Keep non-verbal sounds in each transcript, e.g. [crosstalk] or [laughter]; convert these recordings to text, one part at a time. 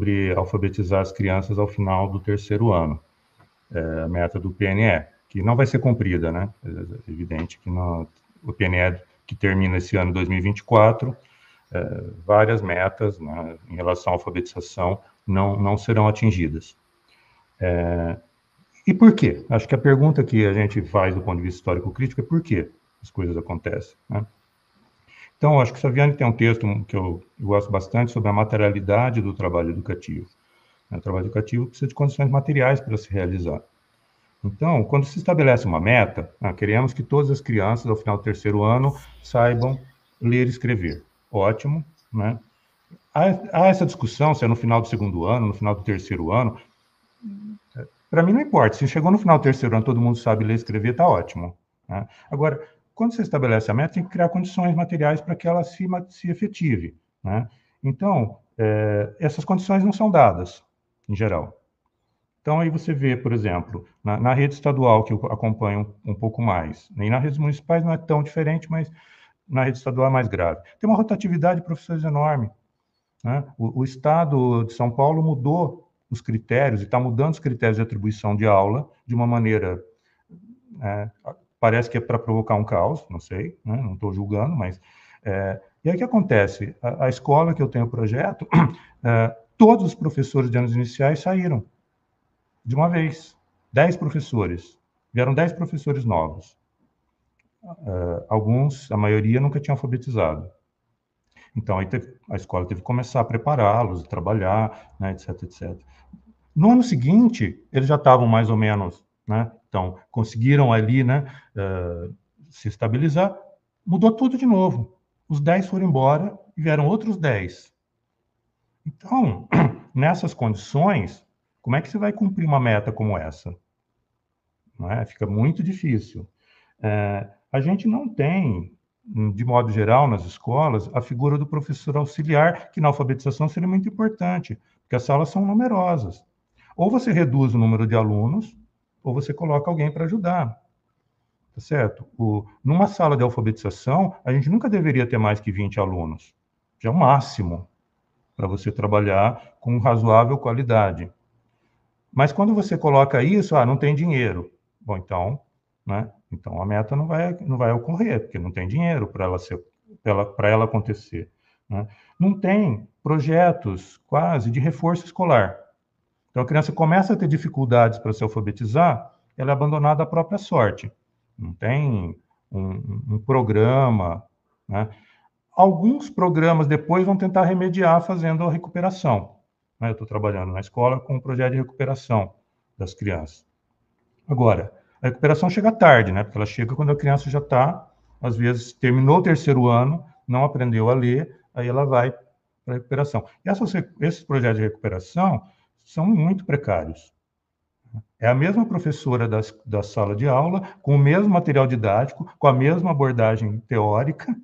sobre alfabetizar as crianças ao final do terceiro ano, é, a meta do PNE, que não vai ser cumprida, né? É evidente que no, o PNE que termina esse ano 2024, é, várias metas né, em relação à alfabetização não, não serão atingidas. É, e por quê? Acho que a pergunta que a gente faz do ponto de vista histórico-crítico é por que as coisas acontecem. Né? Então, acho que Saviani tem um texto que eu, gosto bastante sobre a materialidade do trabalho educativo. Né? O trabalho educativo precisa de condições materiais para se realizar. Então, quando se estabelece uma meta, ah, queremos que todas as crianças, ao final do terceiro ano, saibam ler e escrever. Ótimo, né? Há, há essa discussão se é no final do segundo ano, no final do terceiro ano. Para mim, não importa. Se chegou no final do terceiro ano, todo mundo sabe ler e escrever, está ótimo. Né? Agora, quando você estabelece a meta, tem que criar condições materiais para que ela se, se efetive. Né? Então, é, essas condições não são dadas, em geral. Então, aí você vê, por exemplo, na, na rede estadual, que eu acompanho um, um pouco mais, nem nas redes municipais não é tão diferente, mas na rede estadual é mais grave. Tem uma rotatividade de professores enorme. Né? O, o, Estado de São Paulo mudou os critérios, e está mudando os critérios de atribuição de aula de uma maneira é, parece que é para provocar um caos, não sei, né? não estou julgando, mas. É, e aí o que acontece? A, a, escola que eu tenho o projeto, [clears throat] é, todos os professores de anos iniciais saíram de uma vez. Dez professores. Vieram dez professores novos. É, alguns, a maioria, nunca tinha alfabetizado. Então, aí teve, a escola teve que começar a prepará-los, trabalhar, né, etc, etc. No ano seguinte, eles já estavam mais ou menos né, então, conseguiram ali né, uh, se estabilizar, mudou tudo de novo. Os 10 foram embora e vieram outros 10. Então, [clears throat] nessas condições, como é que você vai cumprir uma meta como essa? É? Fica muito difícil. É, a gente não tem, de modo geral, nas escolas, a figura do professor auxiliar, que na alfabetização seria muito importante, porque as salas são numerosas. Ou você reduz o número de alunos, ou você coloca alguém para ajudar. Tá certo? O, numa sala de alfabetização, a gente nunca deveria ter mais que 20 alunos. Já é o máximo para você trabalhar com razoável qualidade. Mas quando você coloca isso, ah, não tem dinheiro. Bom, então, né? Então a meta não vai, não vai ocorrer, porque não tem dinheiro para ela, ser, para ela acontecer. Né? Não tem projetos quase de reforço escolar. Então a criança começa a ter dificuldades para se alfabetizar, ela é abandonada à própria sorte. Não tem um, um programa. Né? Alguns programas depois vão tentar remediar fazendo a recuperação. Né? Eu estou trabalhando na escola com um projeto de recuperação das crianças. Agora, a recuperação chega tarde, né? Porque ela chega quando a criança já está, às vezes, terminou o terceiro ano, não aprendeu a ler, aí ela vai para a recuperação. E essas, esses projetos de recuperação, são muito precários. É a mesma professora das, da sala de aula, com o mesmo material didático, com a mesma abordagem teórica,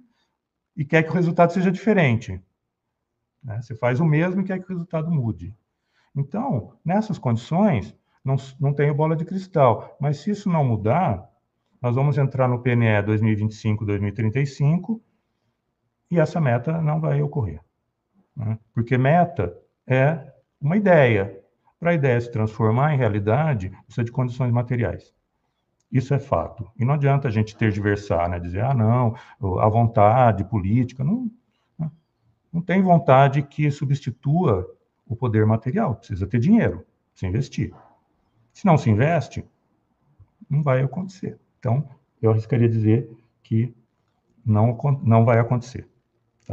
e quer que o resultado seja diferente. Né? Você faz o mesmo e quer que o resultado mude. Então, nessas condições, não, não tenho bola de cristal. Mas se isso não mudar, nós vamos entrar no PNE 2025-2035 e essa meta não vai ocorrer. Né? Porque meta é uma ideia, para a ideia se transformar em realidade, precisa de condições materiais. Isso é fato. E não adianta a gente tergiversar, né? dizer, ah, não, a vontade política. Não, né? não tem vontade que substitua o poder material. Precisa ter dinheiro, se investir. Se não se investe, não vai acontecer. Então, eu arriscaria dizer que não, não vai acontecer.